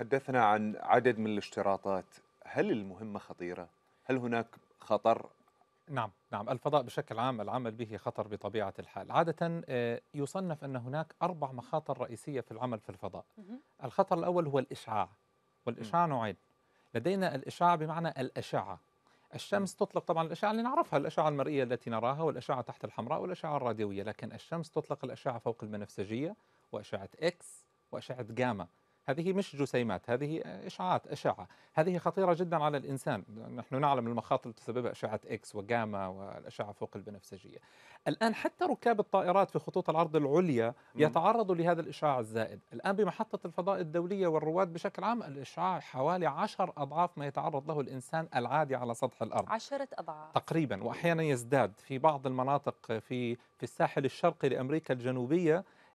تحدثنا عن عدد من الاشتراطات هل المهمة خطيرة؟ هل هناك خطر؟ نعم نعم الفضاء بشكل عام العمل به خطر بطبيعة الحال عادة آه، يصنف أن هناك أربع مخاطر رئيسية في العمل في الفضاء الخطر الأول هو الإشعاع والإشعاع نوعين لدينا الإشعاع بمعنى الأشعة الشمس تطلق طبعا الأشعة اللي نعرفها الأشعة المرئية التي نراها والأشعة تحت الحمراء والأشعة الراديوية لكن الشمس تطلق الأشعة فوق البنفسجية وأشعة إكس وأشعة جاما هذه مش جسيمات هذه إشعاعات أشعة هذه خطيرة جدا على الإنسان نحن نعلم المخاطر اللي تسببها أشعة إكس وجاما والأشعة فوق البنفسجية الآن حتى ركاب الطائرات في خطوط العرض العليا يتعرضوا لهذا الإشعاع الزائد الآن بمحطة الفضاء الدولية والرواد بشكل عام الإشعاع حوالي عشر أضعاف ما يتعرض له الإنسان العادي على سطح الأرض عشرة أضعاف تقريبا وأحيانا يزداد في بعض المناطق في في الساحل الشرقي لأمريكا الجنوبية